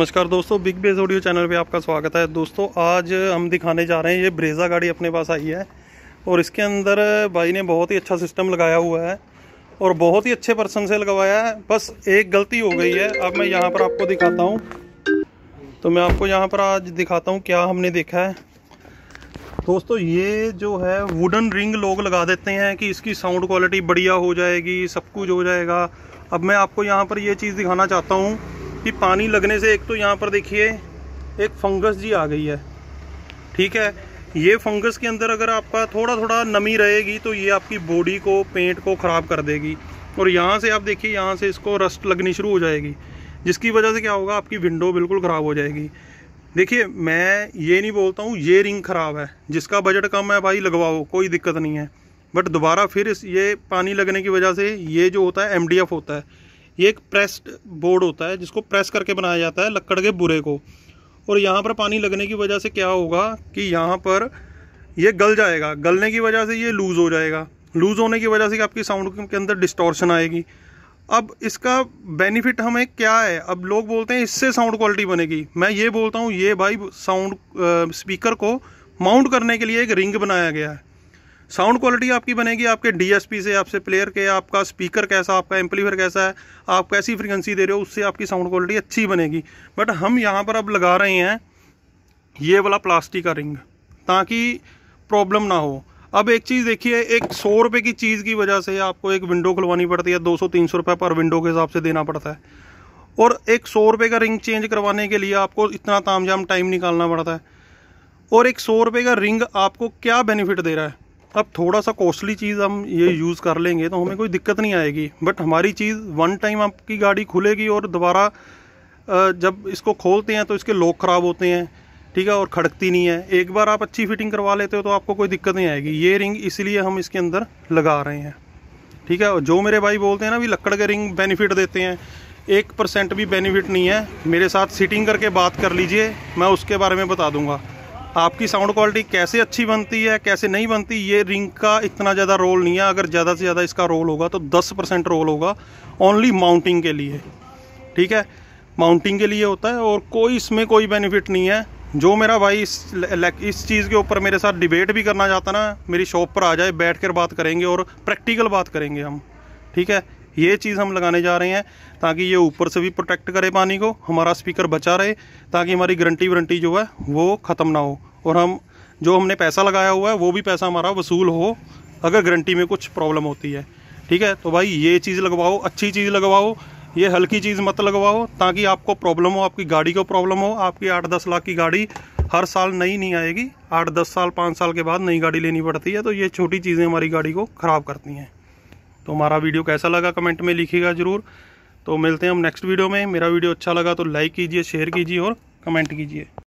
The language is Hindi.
नमस्कार दोस्तों बिग बेस ऑडियो चैनल पे आपका स्वागत है दोस्तों आज हम दिखाने जा रहे हैं ये ब्रेज़ा गाड़ी अपने पास आई है और इसके अंदर भाई ने बहुत ही अच्छा सिस्टम लगाया हुआ है और बहुत ही अच्छे पर्सन से लगवाया है बस एक गलती हो गई है अब मैं यहाँ पर आपको दिखाता हूँ तो मैं आपको यहाँ पर आज दिखाता हूँ क्या हमने देखा है दोस्तों ये जो है वुडन रिंग लोग लगा देते हैं कि इसकी साउंड क्वालिटी बढ़िया हो जाएगी सब कुछ हो जाएगा अब मैं आपको यहाँ पर ये चीज़ दिखाना चाहता हूँ कि पानी लगने से एक तो यहाँ पर देखिए एक फंगस जी आ गई है ठीक है ये फंगस के अंदर अगर आपका थोड़ा थोड़ा नमी रहेगी तो ये आपकी बॉडी को पेंट को ख़राब कर देगी और यहाँ से आप देखिए यहाँ से इसको रस्ट लगनी शुरू हो जाएगी जिसकी वजह से क्या होगा आपकी विंडो बिल्कुल ख़राब हो जाएगी देखिए मैं ये नहीं बोलता हूँ ये रिंग ख़राब है जिसका बजट कम है भाई लगवाओ कोई दिक्कत नहीं है बट दोबारा फिर इस ये पानी लगने की वजह से ये जो होता है एम होता है ये एक प्रेस्ड बोर्ड होता है जिसको प्रेस करके बनाया जाता है लकड़ के बुरे को और यहाँ पर पानी लगने की वजह से क्या होगा कि यहाँ पर ये गल जाएगा गलने की वजह से ये लूज़ हो जाएगा लूज़ होने की वजह से आपकी साउंड के अंदर डिस्टॉर्शन आएगी अब इसका बेनिफिट हमें क्या है अब लोग बोलते हैं इससे साउंड क्वालिटी बनेगी मैं ये बोलता हूँ ये भाई साउंड स्पीकर को माउंट करने के लिए एक रिंग बनाया गया है साउंड क्वालिटी आपकी बनेगी आपके डीएसपी से आपसे प्लेयर के आपका स्पीकर कैसा आपका एम्पलीफर कैसा है आप कैसी फ्रिक्वेंसी दे रहे हो उससे आपकी साउंड क्वालिटी अच्छी बनेगी बट हम यहाँ पर अब लगा रहे हैं ये वाला प्लास्टिक का रिंग ताकि प्रॉब्लम ना हो अब एक चीज़ देखिए एक सौ रुपये की चीज़ की वजह से आपको एक विंडो खुलवानी पड़ती है दो सौ तीन सौ रुपये पर विंडो के हिसाब से देना पड़ता है और एक सौ रुपये का रिंग चेंज करवाने के लिए आपको इतना तामझाम टाइम निकालना पड़ता है और एक सौ रुपये का रिंग आपको क्या बेनिफिट दे रहा है अब थोड़ा सा कॉस्टली चीज़ हम ये यूज़ कर लेंगे तो हमें कोई दिक्कत नहीं आएगी बट हमारी चीज़ वन टाइम आपकी गाड़ी खुलेगी और दोबारा जब इसको खोलते हैं तो इसके लॉक ख़राब होते हैं ठीक है और खड़कती नहीं है एक बार आप अच्छी फिटिंग करवा लेते हो तो आपको कोई दिक्कत नहीं आएगी ये रिंग इसलिए हम इसके अंदर लगा रहे हैं ठीक है और जो मेरे भाई बोलते हैं ना भी लकड़ के रिंग बेनिफिट देते हैं एक परसेंट भी बेनिफिट नहीं है मेरे साथ सीटिंग करके बात कर लीजिए मैं उसके बारे में बता दूंगा आपकी साउंड क्वालिटी कैसे अच्छी बनती है कैसे नहीं बनती ये रिंग का इतना ज़्यादा रोल नहीं है अगर ज़्यादा से ज़्यादा इसका रोल होगा तो 10 परसेंट रोल होगा ओनली माउंटिंग के लिए ठीक है माउंटिंग के लिए होता है और कोई इसमें कोई बेनिफिट नहीं है जो मेरा भाई इस इस चीज़ के ऊपर मेरे साथ डिबेट भी करना चाहता ना मेरी शॉप पर आ जाए बैठ कर बात करेंगे और प्रैक्टिकल बात करेंगे हम ठीक है ये चीज़ हम लगाने जा रहे हैं ताकि ये ऊपर से भी प्रोटेक्ट करे पानी को हमारा स्पीकर बचा रहे ताकि हमारी गारंटी वारंटी जो है वो ख़त्म ना हो और हम जो हमने पैसा लगाया हुआ है वो भी पैसा हमारा वसूल हो अगर गारंटी में कुछ प्रॉब्लम होती है ठीक है तो भाई ये चीज़ लगवाओ अच्छी चीज़ लगवाओ ये हल्की चीज़ मत लगवाओ ताकि आपको प्रॉब्लम हो आपकी गाड़ी को प्रॉब्लम हो आपकी आठ दस लाख की गाड़ी हर साल नई नहीं आएगी आठ दस साल पाँच साल के बाद नई गाड़ी लेनी पड़ती है तो ये छोटी चीज़ें हमारी गाड़ी को ख़राब करती हैं तो हमारा वीडियो कैसा लगा कमेंट में लिखिएगा ज़रूर तो मिलते हैं हम नेक्स्ट वीडियो में मेरा वीडियो अच्छा लगा तो लाइक कीजिए शेयर कीजिए और कमेंट कीजिए